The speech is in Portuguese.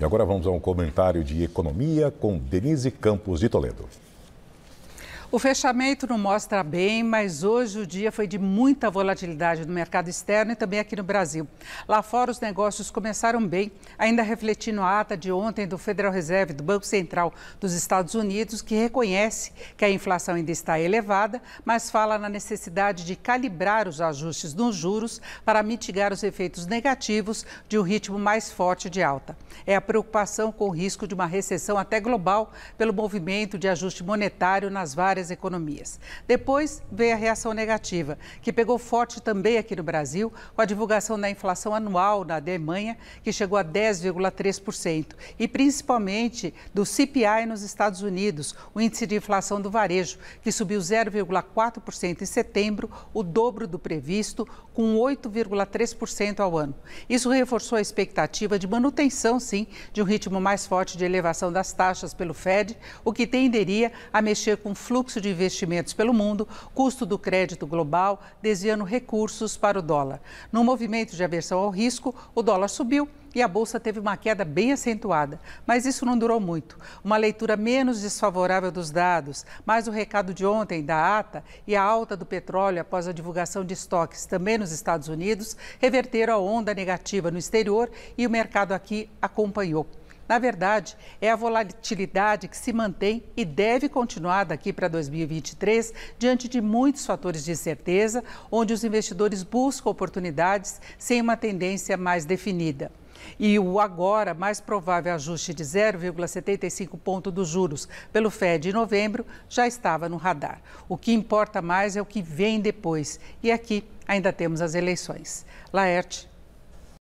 E agora vamos a um comentário de economia com Denise Campos de Toledo. O fechamento não mostra bem, mas hoje o dia foi de muita volatilidade no mercado externo e também aqui no Brasil. Lá fora, os negócios começaram bem, ainda refletindo a ata de ontem do Federal Reserve do Banco Central dos Estados Unidos, que reconhece que a inflação ainda está elevada, mas fala na necessidade de calibrar os ajustes nos juros para mitigar os efeitos negativos de um ritmo mais forte de alta. É a preocupação com o risco de uma recessão até global pelo movimento de ajuste monetário nas várias várias economias. Depois veio a reação negativa, que pegou forte também aqui no Brasil, com a divulgação da inflação anual na Alemanha, que chegou a 10,3%, e principalmente do CPI nos Estados Unidos, o índice de inflação do varejo, que subiu 0,4% em setembro, o dobro do previsto, com 8,3% ao ano. Isso reforçou a expectativa de manutenção, sim, de um ritmo mais forte de elevação das taxas pelo Fed, o que tenderia a mexer com fluxo fluxo de investimentos pelo mundo, custo do crédito global, desviando recursos para o dólar. No movimento de aversão ao risco, o dólar subiu e a bolsa teve uma queda bem acentuada. Mas isso não durou muito. Uma leitura menos desfavorável dos dados, mas o recado de ontem da ATA e a alta do petróleo após a divulgação de estoques também nos Estados Unidos reverteram a onda negativa no exterior e o mercado aqui acompanhou. Na verdade, é a volatilidade que se mantém e deve continuar daqui para 2023, diante de muitos fatores de incerteza, onde os investidores buscam oportunidades sem uma tendência mais definida. E o agora mais provável ajuste de 0,75 ponto dos juros pelo Fed em novembro já estava no radar. O que importa mais é o que vem depois. E aqui ainda temos as eleições. Laerte